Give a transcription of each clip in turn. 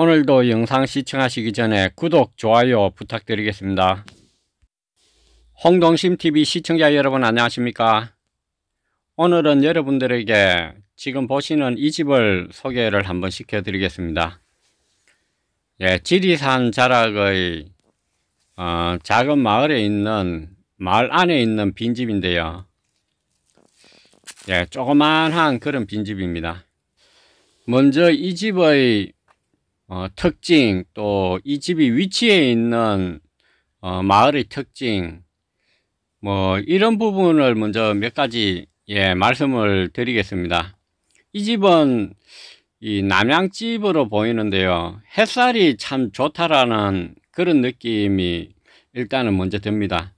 오늘도 영상 시청하시기 전에 구독, 좋아요 부탁드리겠습니다. 홍동심TV 시청자 여러분 안녕하십니까? 오늘은 여러분들에게 지금 보시는 이 집을 소개를 한번 시켜드리겠습니다. 예, 지리산 자락의 어, 작은 마을에 있는 마을 안에 있는 빈집인데요. 예, 조그만한 그런 빈집입니다. 먼저 이 집의 어, 특징 또 이 집이 위치에 있는 어, 마을의 특징 뭐 이런 부분을 먼저 몇 가지 예 말씀을 드리겠습니다. 이 집은 이 남양집으로 보이는데요. 햇살이 참 좋다라는 그런 느낌이 일단은 먼저 듭니다.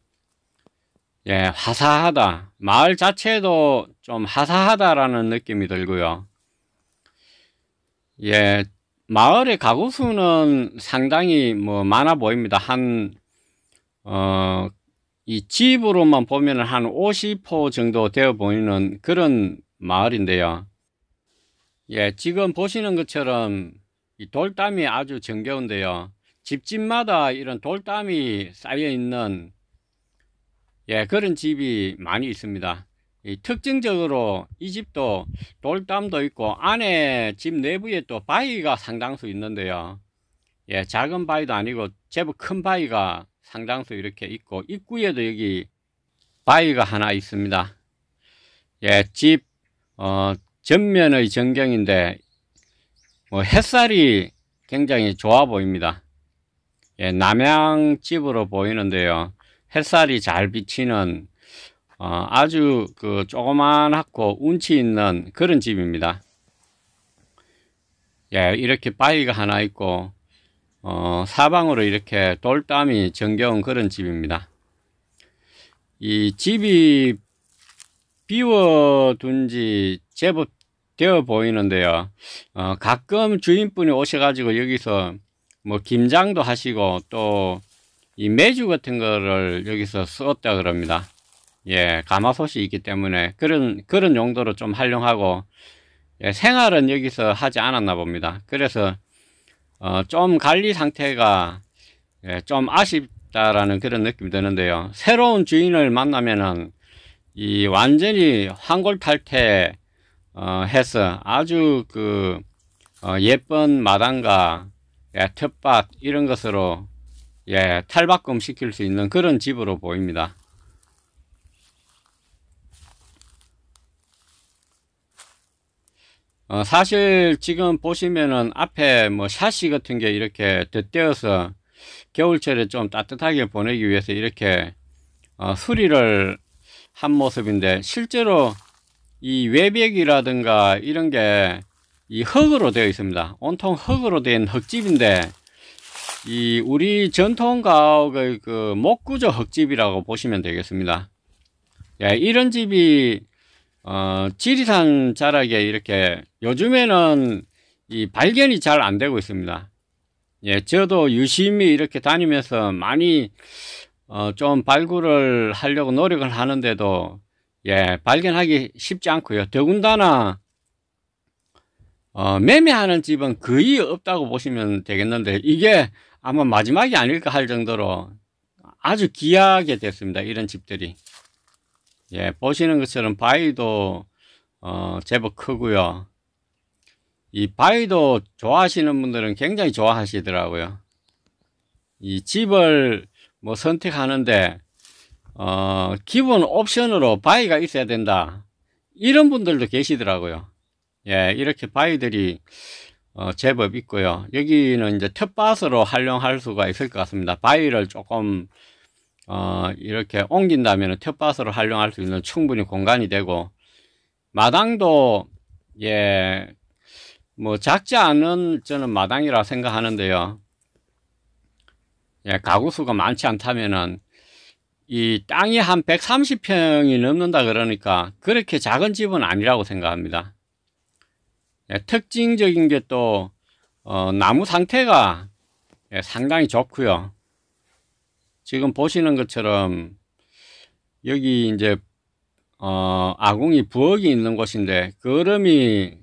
예, 화사하다. 마을 자체도 좀 화사하다라는 느낌이 들고요. 예, 마을의 가구 수는 상당히 뭐 많아 보입니다. 한, 어, 이 집으로만 보면 한 50호 정도 되어 보이는 그런 마을인데요. 예, 지금 보시는 것처럼 이 돌담이 아주 정겨운데요. 집집마다 이런 돌담이 쌓여 있는 예, 그런 집이 많이 있습니다. 특징적으로 이 집도 돌담도 있고 안에 집 내부에 또 바위가 상당수 있는데요. 예, 작은 바위도 아니고 제법 큰 바위가 상당수 이렇게 있고 입구에도 여기 바위가 하나 있습니다. 예, 집 어, 전면의 전경인데 뭐 햇살이 굉장히 좋아 보입니다. 예, 남양집으로 보이는데요. 햇살이 잘 비치는 어, 아주 그 조그만하고 운치 있는 그런 집입니다. 예, 이렇게 바위가 하나 있고 어, 사방으로 이렇게 돌담이 정겨운 그런 집입니다. 이 집이 비워둔 지 제법 되어 보이는데요. 어, 가끔 주인분이 오셔가지고 여기서 뭐 김장도 하시고 또 이 매주 같은 거를 여기서 썼다 그럽니다. 예, 가마솥이있기 때문에 그런 그런 용도로 좀 활용하고 예, 생활은 여기서 하지 않았나 봅니다. 그래서 어, 좀 관리 상태가 예, 좀 아쉽다라는 그런 느낌이 드는데요. 새로운 주인을 만나면은 이 완전히 환골탈태 어, 해서 아주 그 어, 예쁜 마당과 예, 텃밭 이런 것으로 예, 탈바꿈 시킬 수 있는 그런 집으로 보입니다. 어, 사실 지금 보시면은 앞에 뭐 샤시 같은 게 이렇게 덧대어서 겨울철에 좀 따뜻하게 보내기 위해서 이렇게 어, 수리를 한 모습인데 실제로 이 외벽이라든가 이런 게 이 흙으로 되어 있습니다. 온통 흙으로 된 흙집인데 이 우리 전통 가옥의 그 목구조 흙집이라고 보시면 되겠습니다. 예, 이런 집이 어, 지리산 자락에 이렇게 요즘에는 이 발견이 잘 안 되고 있습니다. 예, 저도 유심히 이렇게 다니면서 많이 어, 좀 발굴을 하려고 노력을 하는데도 예, 발견하기 쉽지 않고요. 더군다나 어, 매매하는 집은 거의 없다고 보시면 되겠는데 이게 아마 마지막이 아닐까 할 정도로 아주 귀하게 됐습니다. 이런 집들이. 예, 보시는 것처럼 바위도 어, 제법 크고요. 이 바위도 좋아하시는 분들은 굉장히 좋아하시더라고요. 이 집을 뭐 선택하는데 어, 기본 옵션으로 바위가 있어야 된다. 이런 분들도 계시더라고요. 예, 이렇게 바위들이 어, 제법 있고요. 여기는 이제 텃밭으로 활용할 수가 있을 것 같습니다. 바위를 조금 어, 이렇게 옮긴다면 텃밭으로 활용할 수 있는 충분히 공간이 되고 마당도 예뭐 작지 않은 저는 마당이라 생각하는데요. 예, 가구 수가 많지 않다면은 이 땅이 한 130평이 넘는다 그러니까 그렇게 작은 집은 아니라고 생각합니다. 예, 특징적인 게또 어, 나무 상태가 예, 상당히 좋고요. 지금 보시는 것처럼 여기 이제 어, 아궁이 부엌이 있는 곳인데 거름이 그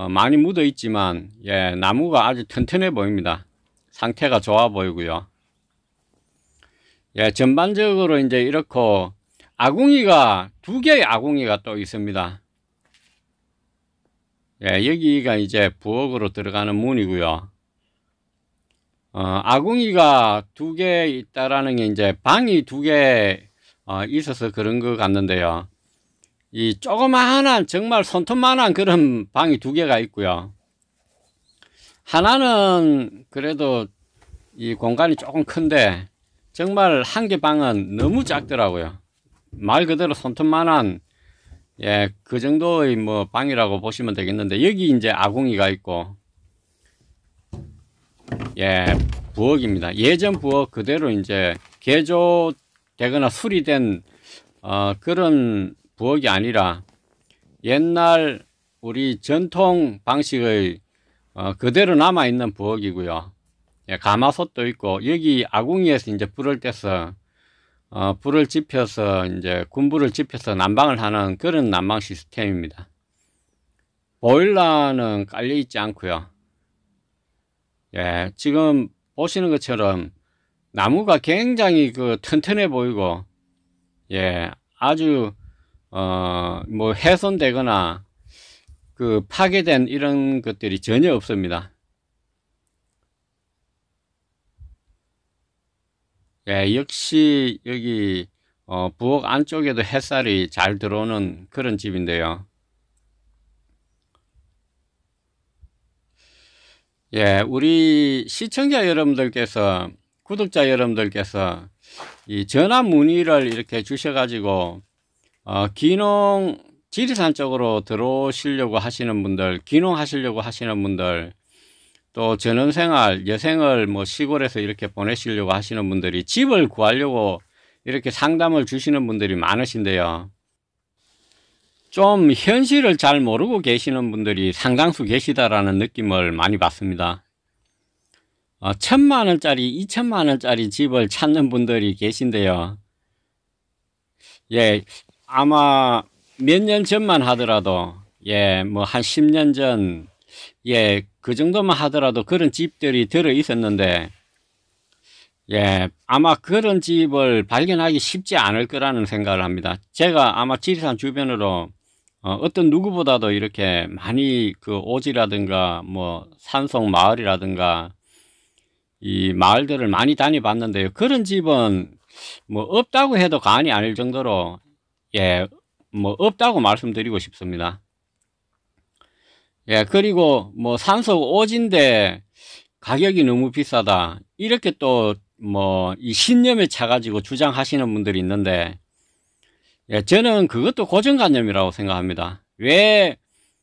어, 많이 묻어 있지만 예, 나무가 아주 튼튼해 보입니다. 상태가 좋아 보이고요. 예, 전반적으로 이제 이렇고 아궁이가 두 개의 아궁이가 또 있습니다. 예, 여기가 이제 부엌으로 들어가는 문이고요. 어, 아궁이가 두 개 있다라는 게 이제 방이 두개 어, 있어서 그런 것 같는데요. 이 조그마한 정말 손톱만한 그런 방이 두 개가 있고요. 하나는 그래도 이 공간이 조금 큰데 정말 한 개 방은 너무 작더라고요. 말 그대로 손톱만한 예, 그 정도의 뭐 방이라고 보시면 되겠는데 여기 이제 아궁이가 있고 예, 부엌입니다. 예전 부엌 그대로 이제 개조되거나 수리된 어, 그런 부엌이 아니라 옛날 우리 전통 방식의 어, 그대로 남아있는 부엌이고요. 예, 가마솥도 있고 여기 아궁이에서 이제 불을 떼서 어, 불을 지펴서 이제 군불을 지펴서 난방을 하는 그런 난방 시스템입니다. 보일러는 깔려 있지 않고요. 예, 지금 보시는 것처럼 나무가 굉장히 그 튼튼해 보이고, 예, 아주, 어, 뭐 훼손되거나 그 파괴된 이런 것들이 전혀 없습니다. 예, 역시 여기 어, 부엌 안쪽에도 햇살이 잘 들어오는 그런 집인데요. 예, 우리 시청자 여러분들께서 구독자 여러분들께서 이 전화 문의를 이렇게 주셔가지고 어, 기농 지리산 쪽으로 들어오시려고 하시는 분들, 기농하시려고 하시는 분들, 또 전원생활, 여생을 뭐 시골에서 이렇게 보내시려고 하시는 분들이 집을 구하려고 이렇게 상담을 주시는 분들이 많으신데요. 좀 현실을 잘 모르고 계시는 분들이 상당수 계시다라는 느낌을 많이 받습니다. 어, 천만 원짜리, 이천만 원짜리 집을 찾는 분들이 계신데요. 예, 아마 몇 년 전만 하더라도, 예, 뭐 한1 0년 전, 예, 그 정도만 하더라도 그런 집들이 들어 있었는데, 예, 아마 그런 집을 발견하기 쉽지 않을 거라는 생각을 합니다. 제가 아마 지리산 주변으로 어, 어떤 누구보다도 이렇게 많이 그 오지라든가 뭐 산속 마을이라든가 이 마을들을 많이 다녀봤는데요. 그런 집은 뭐 없다고 해도 과언이 아닐 정도로 예, 뭐 없다고 말씀드리고 싶습니다. 예, 그리고 뭐 산속 오지인데 가격이 너무 비싸다. 이렇게 또 뭐 이 신념에 차 가지고 주장하시는 분들이 있는데 예, 저는 그것도 고정관념이라고 생각합니다. 왜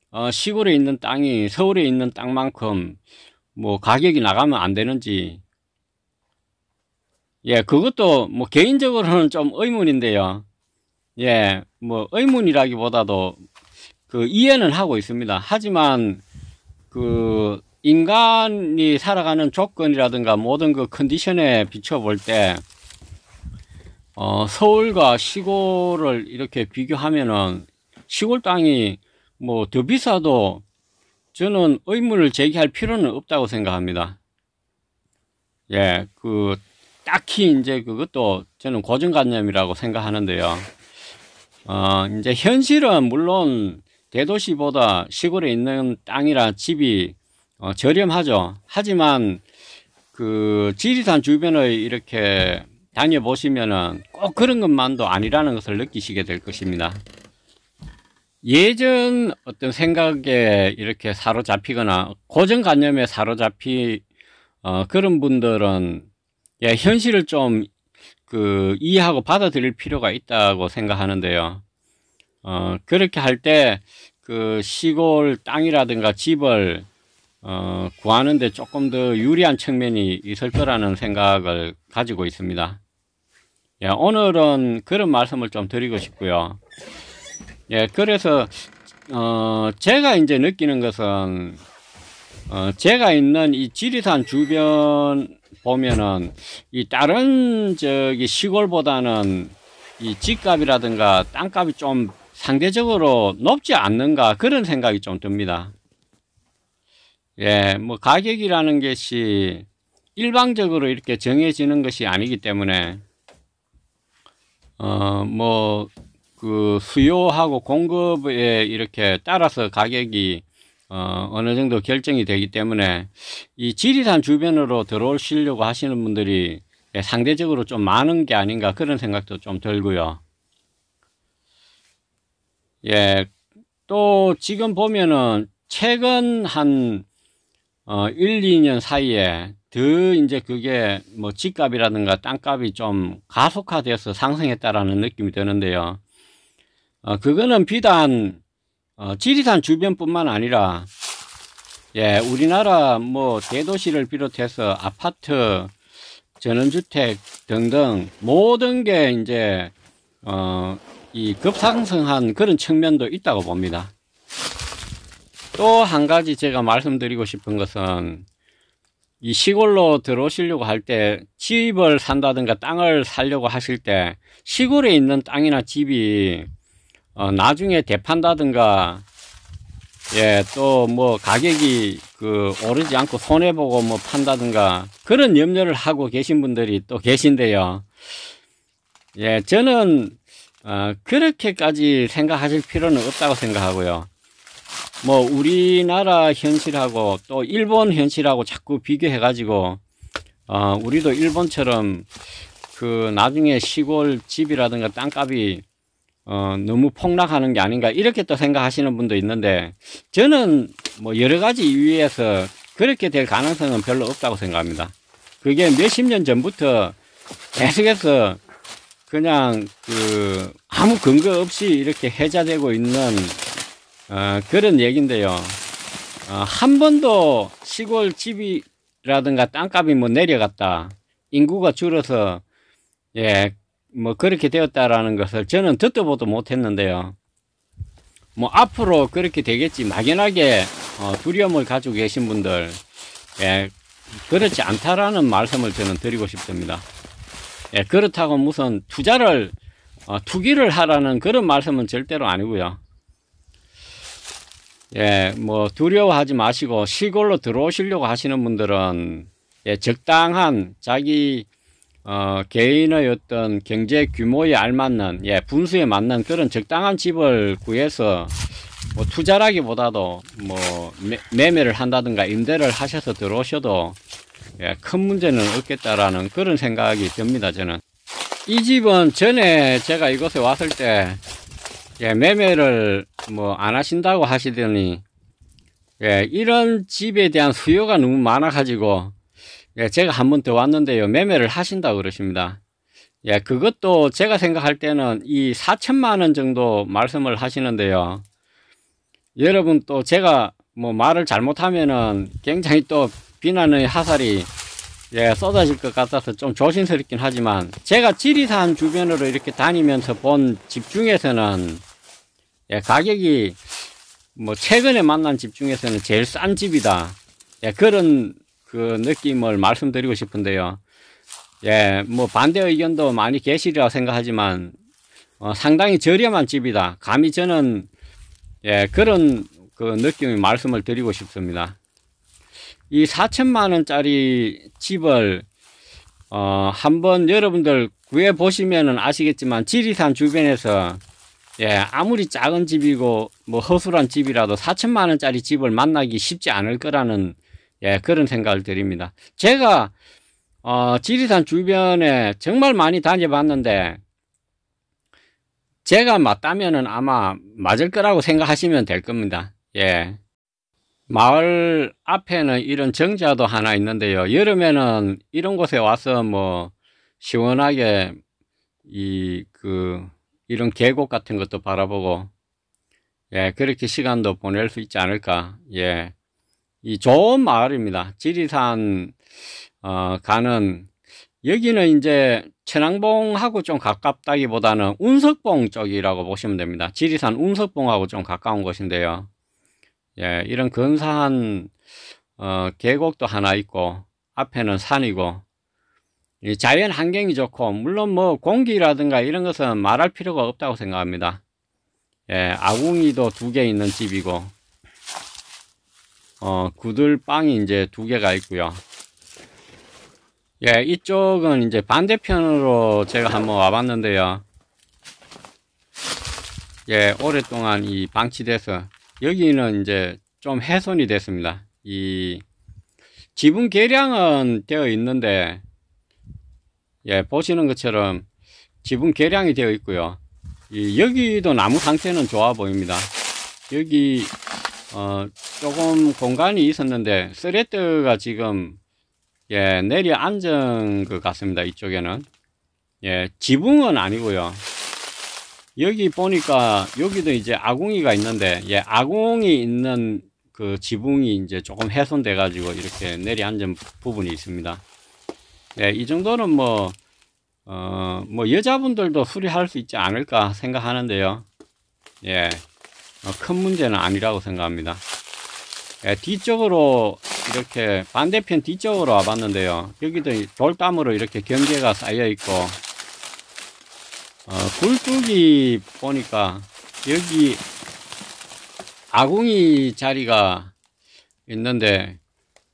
어, 시골에 있는 땅이 서울에 있는 땅만큼 뭐 가격이 나가면 안 되는지 예, 그것도 뭐 개인적으로는 좀 의문인데요. 예, 뭐 의문이라기보다도 그 이해는 하고 있습니다. 하지만 그 인간이 살아가는 조건이라든가 모든 그 컨디션에 비춰볼 때 어, 서울과 시골을 이렇게 비교하면은 시골 땅이 뭐 더 비싸도 저는 의문을 제기할 필요는 없다고 생각합니다. 예, 그 딱히 이제 그것도 저는 고정관념이라고 생각하는데요. 어, 이제 현실은 물론 대도시보다 시골에 있는 땅이라 집이 어, 저렴하죠. 하지만 그 지리산 주변의 이렇게 다녀보시면은 꼭 그런 것만도 아니라는 것을 느끼시게 될 것입니다. 예전 어떤 생각에 이렇게 사로잡히거나 고정관념에 사로잡히 어, 그런 분들은 예, 현실을 좀그 이해하고 받아들일 필요가 있다고 생각하는데요. 어, 그렇게 할때그 시골 땅이라든가 집을 어, 구하는데 조금 더 유리한 측면이 있을 거라는 생각을 가지고 있습니다. 예, 오늘은 그런 말씀을 좀 드리고 싶고요. 예, 그래서 어, 제가 이제 느끼는 것은 어, 제가 있는 이 지리산 주변 보면은 이 다른 저기 시골보다는 이 집값이라든가 땅값이 좀 상대적으로 높지 않는가 그런 생각이 좀 듭니다. 예, 뭐 가격이라는 것이 일방적으로 이렇게 정해지는 것이 아니기 때문에 어뭐 그 수요하고 공급에 이렇게 따라서 가격이 어, 어느 정도 결정이 되기 때문에 이 지리산 주변으로 들어오시려고 하시는 분들이 상대적으로 좀 많은 게 아닌가 그런 생각도 좀 들고요. 예, 또 지금 보면은 최근 한 어, 1, 2년 사이에 더 이제 그게 뭐 집값이라든가 땅값이 좀가속화되어서 상승했다라는 느낌이 드는데요. 어, 그거는 비단 어, 지리산 주변뿐만 아니라 예, 우리나라 뭐 대도시를 비롯해서 아파트, 전원주택 등등 모든 게 이제 어, 이 급상승한 그런 측면도 있다고 봅니다. 또 한 가지 제가 말씀드리고 싶은 것은 이 시골로 들어오시려고 할 때 집을 산다든가 땅을 살려고 하실 때 시골에 있는 땅이나 집이 어, 나중에 대판다든가 예, 또 뭐 가격이 그 오르지 않고 손해 보고 뭐 판다든가 그런 염려를 하고 계신 분들이 또 계신데요. 예, 저는 어, 그렇게까지 생각하실 필요는 없다고 생각하고요. 뭐 우리나라 현실하고 또 일본 현실하고 자꾸 비교해 가지고 어 우리도 일본처럼 그 나중에 시골 집이라든가 땅값이 어 너무 폭락하는 게 아닌가 이렇게 또 생각하시는 분도 있는데 저는 뭐 여러 가지 이유에서 그렇게 될 가능성은 별로 없다고 생각합니다. 그게 몇 십 년 전부터 계속해서 그냥 그 아무 근거 없이 이렇게 해자되고 있는 어, 그런 얘긴데요. 어, 한 번도 시골 집이라든가 땅값이 뭐 내려갔다. 인구가 줄어서 예, 뭐 그렇게 되었다라는 것을 저는 듣도 보도 못했는데요. 뭐 앞으로 그렇게 되겠지 막연하게 어, 두려움을 가지고 계신 분들 예, 그렇지 않다라는 말씀을 저는 드리고 싶습니다. 예, 그렇다고 무슨 투자를 어, 투기를 하라는 그런 말씀은 절대로 아니고요. 예, 뭐 두려워하지 마시고 시골로 들어오시려고 하시는 분들은 예, 적당한 자기 어, 개인의 어떤 경제 규모에 알맞는 예, 분수에 맞는 그런 적당한 집을 구해서 뭐 투자라기보다도 뭐 매, 매매를 한다든가 임대를 하셔서 들어오셔도 예, 큰 문제는 없겠다라는 그런 생각이 듭니다 저는 이 집은 전에 제가 이곳에 왔을 때 예, 매매를 뭐 안 하신다고 하시더니 예, 이런 집에 대한 수요가 너무 많아 가지고 예, 제가 한 번 더 왔는데요. 매매를 하신다고 그러십니다. 예, 그것도 제가 생각할 때는 이 4천만 원 정도 말씀을 하시는데요. 여러분 또 제가 뭐 말을 잘못하면은 굉장히 또 비난의 하살이 예, 쏟아질 것 같아서 좀 조심스럽긴 하지만 제가 지리산 주변으로 이렇게 다니면서 본 집 중에서는 예, 가격이 뭐 최근에 만난 집 중에서는 제일 싼 집이다. 예, 그런 그 느낌을 말씀드리고 싶은데요. 예, 뭐 반대 의견도 많이 계시리라 생각하지만 어, 상당히 저렴한 집이다. 감히 저는 예, 그런 그 느낌의 말씀을 드리고 싶습니다. 이 4천만 원짜리 집을 어, 한번 여러분들 구해 보시면은 아시겠지만 지리산 주변에서 예, 아무리 작은 집이고 뭐 허술한 집이라도 4천만 원짜리 집을 만나기 쉽지 않을 거라는 예, 그런 생각을 드립니다. 제가 어, 지리산 주변에 정말 많이 다녀봤는데 제가 맞다면은 아마 맞을 거라고 생각하시면 될 겁니다. 예. 마을 앞에는 이런 정자도 하나 있는데요. 여름에는 이런 곳에 와서 뭐 시원하게 이 그 이런 계곡 같은 것도 바라보고 예 그렇게 시간도 보낼 수 있지 않을까 예 이 좋은 마을입니다. 지리산 어, 가는 여기는 이제 천왕봉하고 좀 가깝다기보다는 운석봉 쪽이라고 보시면 됩니다. 지리산 운석봉하고 좀 가까운 곳인데요. 예, 이런 근사한 어, 계곡도 하나 있고 앞에는 산이고 예, 자연 환경이 좋고 물론 뭐 공기라든가 이런 것은 말할 필요가 없다고 생각합니다. 예, 아궁이도 두 개 있는 집이고 어, 구들빵이 이제 두 개가 있고요. 예, 이쪽은 이제 반대편으로 제가 한번 와봤는데요. 예, 오랫동안 이 방치돼서 여기는 이제 좀 훼손이 됐습니다. 이 지분 계량은 되어 있는데 예, 보시는 것처럼 지분 계량이 되어 있고요. 이, 여기도 나무 상태는 좋아 보입니다. 여기 어, 조금 공간이 있었는데 스레드가 지금 예, 내려 앉은 것 같습니다. 이쪽에는 예, 지붕은 아니고요. 여기 보니까 여기도 이제 아궁이가 있는데 예, 아궁이 있는 그 지붕이 이제 조금 훼손돼 가지고 이렇게 내리앉은 부분이 있습니다 예, 이 정도는 뭐 어, 뭐 여자분들도 수리할 수 있지 않을까 생각하는데요 예, 어, 큰 문제는 아니라고 생각합니다 예, 뒤쪽으로 이렇게 반대편 뒤쪽으로 와봤는데요 여기도 돌담으로 이렇게 경계가 쌓여 있고 어, 굴뚝이 보니까 여기 아궁이 자리가 있는데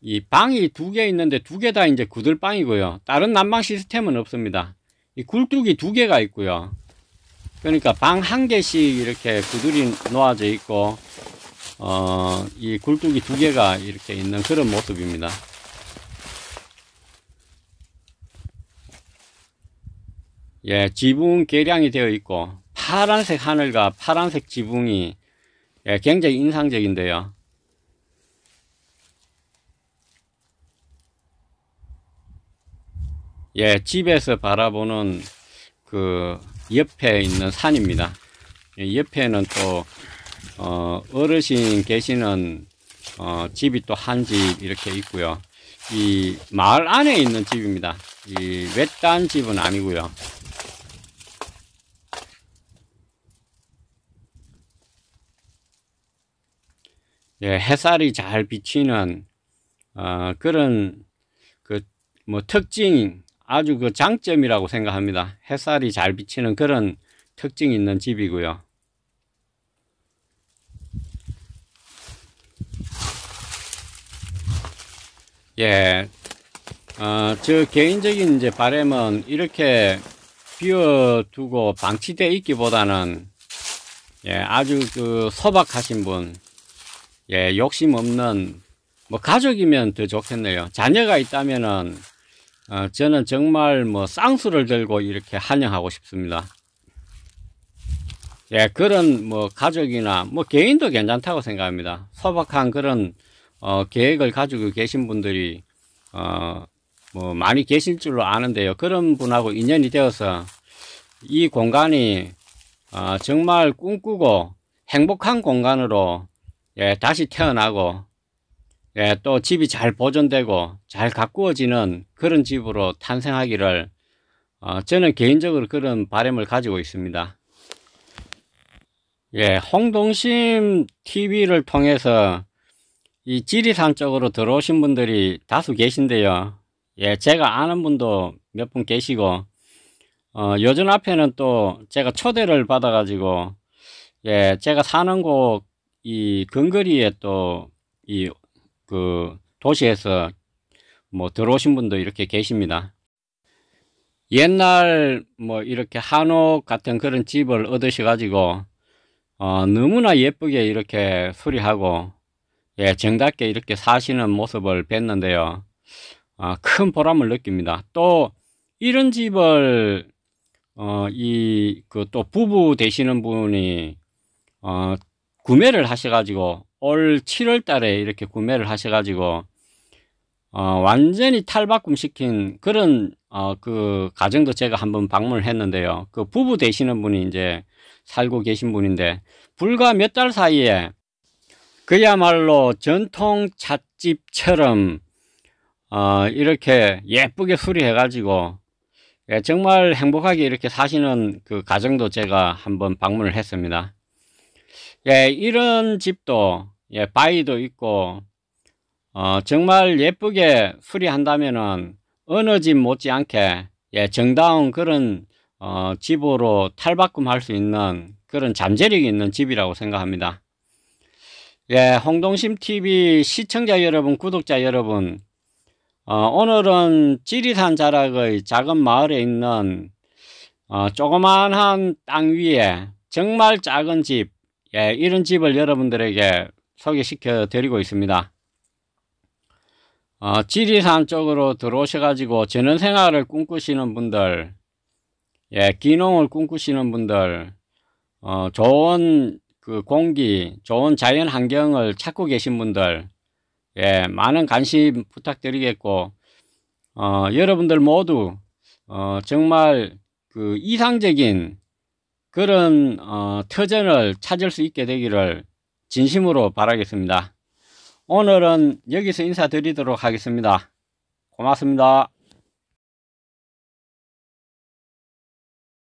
이 방이 두 개 있는데 두 개 다 이제 구들방이고요. 다른 난방 시스템은 없습니다. 이 굴뚝이 두 개가 있고요. 그러니까 방 한 개씩 이렇게 구들이 놓아져 있고 어, 이 굴뚝이 두 개가 이렇게 있는 그런 모습입니다. 예, 지붕 계량이 되어 있고 파란색 하늘과 파란색 지붕이 예, 굉장히 인상적인데요. 예, 집에서 바라보는 그 옆에 있는 산입니다. 예, 옆에는 또 어, 어르신 계시는 어, 집이 또 한 집 이렇게 있고요. 이 마을 안에 있는 집입니다. 이 외딴 집은 아니고요. 예, 해살이 잘 비치는 어, 그런 그 뭐 특징 아주 그 장점이라고 생각합니다. 햇살이 잘 비치는 그런 특징이 있는 집이고요. 예, 어, 저 개인적인 이제 바램은 이렇게 비워두고 방치되어 있기보다는 예, 아주 그 소박하신 분, 예, 욕심 없는 뭐 가족이면 더 좋겠네요. 자녀가 있다면은 어, 저는 정말 뭐 쌍수를 들고 이렇게 환영하고 싶습니다. 예, 그런 뭐 가족이나 뭐 개인도 괜찮다고 생각합니다. 소박한 그런 어, 계획을 가지고 계신 분들이 어, 뭐 많이 계실 줄로 아는데요. 그런 분하고 인연이 되어서 이 공간이 어, 정말 꿈꾸고 행복한 공간으로 예, 다시 태어나고 예, 또 집이 잘 보존되고 잘 가꾸어지는 그런 집으로 탄생하기를 어, 저는 개인적으로 그런 바램을 가지고 있습니다. 예, 홍동심 TV를 통해서 이 지리산 쪽으로 들어오신 분들이 다수 계신데요. 예, 제가 아는 분도 몇 분 계시고 어, 요즘 앞에는 또 제가 초대를 받아가지고 예, 제가 사는 곳이 근거리에 또 이 그 도시에서 뭐 들어오신 분도 이렇게 계십니다. 옛날 뭐 이렇게 한옥 같은 그런 집을 얻으셔 가지고 어 너무나 예쁘게 이렇게 수리하고 예 정답게 이렇게 사시는 모습을 뵀는데요. 어, 큰 보람을 느낍니다. 또 이런 집을 어 이 그 또 부부 되시는 분이 어 구매를 하셔가지고 올 7월 달에 이렇게 구매를 하셔가지고 어, 완전히 탈바꿈 시킨 그런 어, 그 가정도 제가 한번 방문을 했는데요. 그 부부 되시는 분이 이제 살고 계신 분인데 불과 몇 달 사이에 그야말로 전통 찻집처럼 어, 이렇게 예쁘게 수리해 가지고 예, 정말 행복하게 이렇게 사시는 그 가정도 제가 한번 방문을 했습니다. 예, 이런 집도 예, 바위도 있고 어, 정말 예쁘게 수리한다면은 어느 집 못지않게 예, 정다운 그런 어, 집으로 탈바꿈할 수 있는 그런 잠재력이 있는 집이라고 생각합니다. 예, 홍동심TV 시청자 여러분, 구독자 여러분, 어, 오늘은 지리산 자락의 작은 마을에 있는 어, 조그만한 땅 위에 정말 작은 집, 예, 이런 집을 여러분들에게 소개시켜 드리고 있습니다. 어, 지리산 쪽으로 들어오셔가지고 전원생활을 꿈꾸시는 분들, 예, 기농을 꿈꾸시는 분들, 어, 좋은 그 공기, 좋은 자연 환경을 찾고 계신 분들, 예, 많은 관심 부탁드리겠고, 어, 여러분들 모두, 어, 정말 그 이상적인 그런 어, 터전을 찾을 수 있게 되기를 진심으로 바라겠습니다. 오늘은 여기서 인사드리도록 하겠습니다. 고맙습니다.